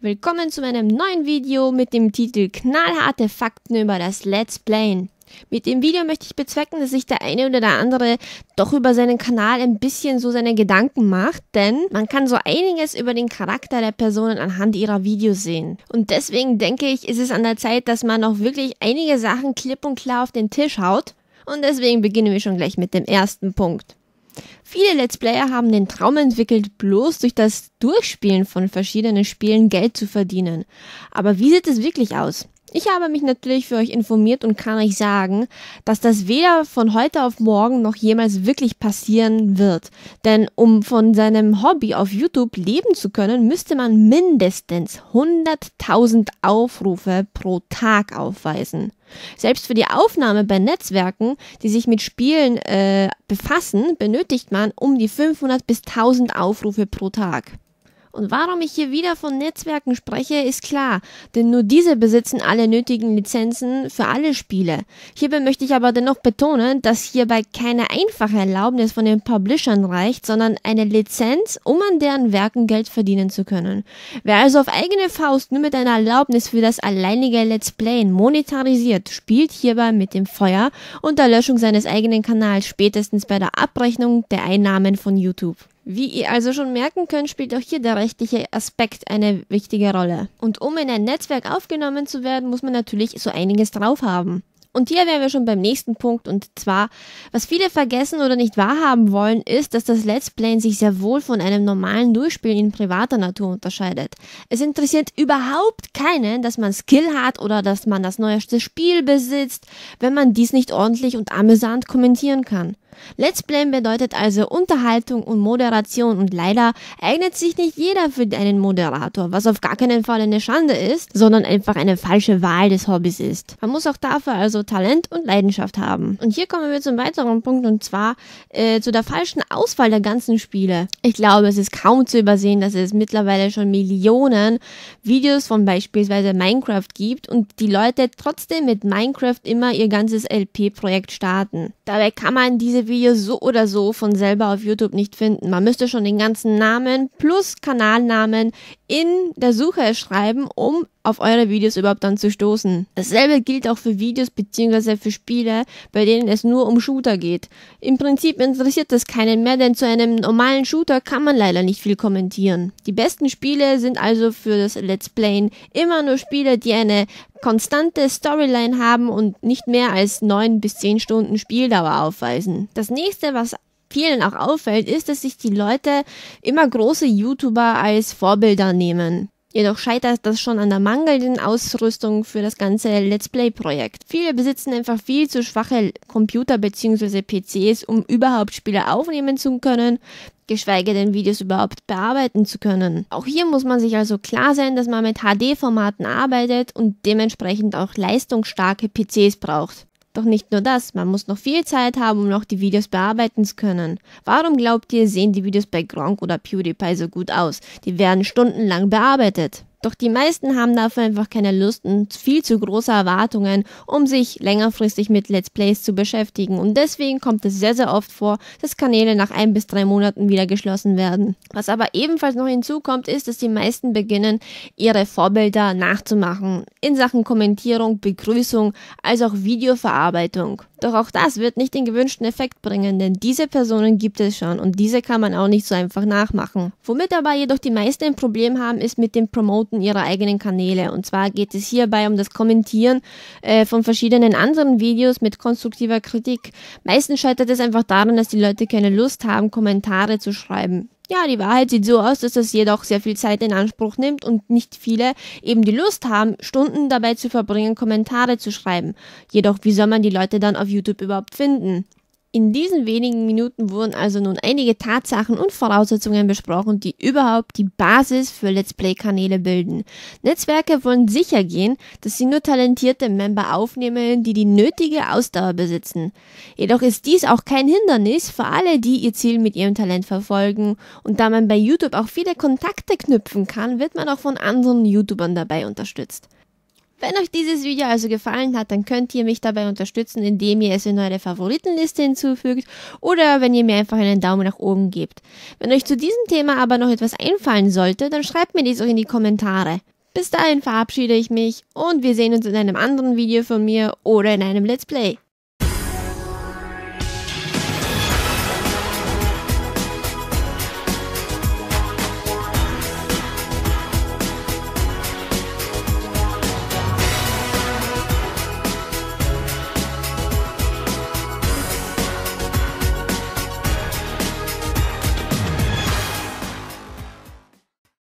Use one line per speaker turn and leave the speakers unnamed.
Willkommen zu meinem neuen Video mit dem Titel Knallharte Fakten über das Let's Playen. Mit dem Video möchte ich bezwecken, dass sich der eine oder der andere doch über seinen Kanal ein bisschen so seine Gedanken macht, denn man kann so einiges über den Charakter der Personen anhand ihrer Videos sehen. Und deswegen denke ich, ist es an der Zeit, dass man noch wirklich einige Sachen klipp und klar auf den Tisch haut. Und deswegen beginnen wir schon gleich mit dem ersten Punkt. Viele Let's Player haben den Traum entwickelt, bloß durch das Durchspielen von verschiedenen Spielen Geld zu verdienen. Aber wie sieht es wirklich aus? Ich habe mich natürlich für euch informiert und kann euch sagen, dass das weder von heute auf morgen noch jemals wirklich passieren wird. Denn um von seinem Hobby auf YouTube leben zu können, müsste man mindestens 100.000 Aufrufe pro Tag aufweisen. Selbst für die Aufnahme bei Netzwerken, die sich mit Spielen äh, befassen, benötigt man um die 500 bis 1000 Aufrufe pro Tag. Und warum ich hier wieder von Netzwerken spreche, ist klar, denn nur diese besitzen alle nötigen Lizenzen für alle Spiele. Hierbei möchte ich aber dennoch betonen, dass hierbei keine einfache Erlaubnis von den Publishern reicht, sondern eine Lizenz, um an deren Werken Geld verdienen zu können. Wer also auf eigene Faust nur mit einer Erlaubnis für das alleinige Let's Play monetarisiert, spielt hierbei mit dem Feuer und der Löschung seines eigenen Kanals spätestens bei der Abrechnung der Einnahmen von YouTube. Wie ihr also schon merken könnt, spielt auch hier der rechtliche Aspekt eine wichtige Rolle. Und um in ein Netzwerk aufgenommen zu werden, muss man natürlich so einiges drauf haben. Und hier wären wir schon beim nächsten Punkt und zwar, was viele vergessen oder nicht wahrhaben wollen, ist, dass das Let's Playen sich sehr wohl von einem normalen Durchspielen in privater Natur unterscheidet. Es interessiert überhaupt keinen, dass man Skill hat oder dass man das neueste Spiel besitzt, wenn man dies nicht ordentlich und amüsant kommentieren kann. Let's Play bedeutet also Unterhaltung und Moderation und leider eignet sich nicht jeder für einen Moderator, was auf gar keinen Fall eine Schande ist, sondern einfach eine falsche Wahl des Hobbys ist. Man muss auch dafür also Talent und Leidenschaft haben. Und hier kommen wir zum weiteren Punkt und zwar äh, zu der falschen Auswahl der ganzen Spiele. Ich glaube, es ist kaum zu übersehen, dass es mittlerweile schon Millionen Videos von beispielsweise Minecraft gibt und die Leute trotzdem mit Minecraft immer ihr ganzes LP-Projekt starten. Dabei kann man diese diese Videos so oder so von selber auf YouTube nicht finden. Man müsste schon den ganzen Namen plus Kanalnamen in der Suche schreiben, um auf eure Videos überhaupt dann zu stoßen. Dasselbe gilt auch für Videos bzw. für Spiele, bei denen es nur um Shooter geht. Im Prinzip interessiert das keinen mehr, denn zu einem normalen Shooter kann man leider nicht viel kommentieren. Die besten Spiele sind also für das Let's Playen immer nur Spiele, die eine konstante Storyline haben und nicht mehr als neun bis zehn Stunden Spieldauer aufweisen. Das nächste, was vielen auch auffällt, ist, dass sich die Leute immer große YouTuber als Vorbilder nehmen. Jedoch scheitert das schon an der mangelnden Ausrüstung für das ganze Let's Play-Projekt. Viele besitzen einfach viel zu schwache Computer bzw. PCs, um überhaupt Spiele aufnehmen zu können, geschweige denn Videos überhaupt bearbeiten zu können. Auch hier muss man sich also klar sein, dass man mit HD-Formaten arbeitet und dementsprechend auch leistungsstarke PCs braucht. Doch nicht nur das, man muss noch viel Zeit haben, um noch die Videos bearbeiten zu können. Warum glaubt ihr, sehen die Videos bei Gronk oder PewDiePie so gut aus? Die werden stundenlang bearbeitet. Doch die meisten haben dafür einfach keine Lust und viel zu große Erwartungen, um sich längerfristig mit Let's Plays zu beschäftigen. Und deswegen kommt es sehr, sehr oft vor, dass Kanäle nach ein bis drei Monaten wieder geschlossen werden. Was aber ebenfalls noch hinzukommt, ist, dass die meisten beginnen, ihre Vorbilder nachzumachen. In Sachen Kommentierung, Begrüßung, als auch Videoverarbeitung. Doch auch das wird nicht den gewünschten Effekt bringen, denn diese Personen gibt es schon und diese kann man auch nicht so einfach nachmachen. Womit aber jedoch die meisten ein Problem haben, ist mit dem Promoter. Minuten ihrer eigenen Kanäle. Und zwar geht es hierbei um das Kommentieren äh, von verschiedenen anderen Videos mit konstruktiver Kritik. Meistens scheitert es einfach daran, dass die Leute keine Lust haben, Kommentare zu schreiben. Ja, die Wahrheit sieht so aus, dass das jedoch sehr viel Zeit in Anspruch nimmt und nicht viele eben die Lust haben, Stunden dabei zu verbringen, Kommentare zu schreiben. Jedoch, wie soll man die Leute dann auf YouTube überhaupt finden? In diesen wenigen Minuten wurden also nun einige Tatsachen und Voraussetzungen besprochen, die überhaupt die Basis für Let's Play-Kanäle bilden. Netzwerke wollen sicher gehen, dass sie nur talentierte Member aufnehmen, die die nötige Ausdauer besitzen. Jedoch ist dies auch kein Hindernis für alle, die ihr Ziel mit ihrem Talent verfolgen. Und da man bei YouTube auch viele Kontakte knüpfen kann, wird man auch von anderen YouTubern dabei unterstützt. Wenn euch dieses Video also gefallen hat, dann könnt ihr mich dabei unterstützen, indem ihr es in eure Favoritenliste hinzufügt oder wenn ihr mir einfach einen Daumen nach oben gebt. Wenn euch zu diesem Thema aber noch etwas einfallen sollte, dann schreibt mir dies auch in die Kommentare. Bis dahin verabschiede ich mich und wir sehen uns in einem anderen Video von mir oder in einem Let's Play.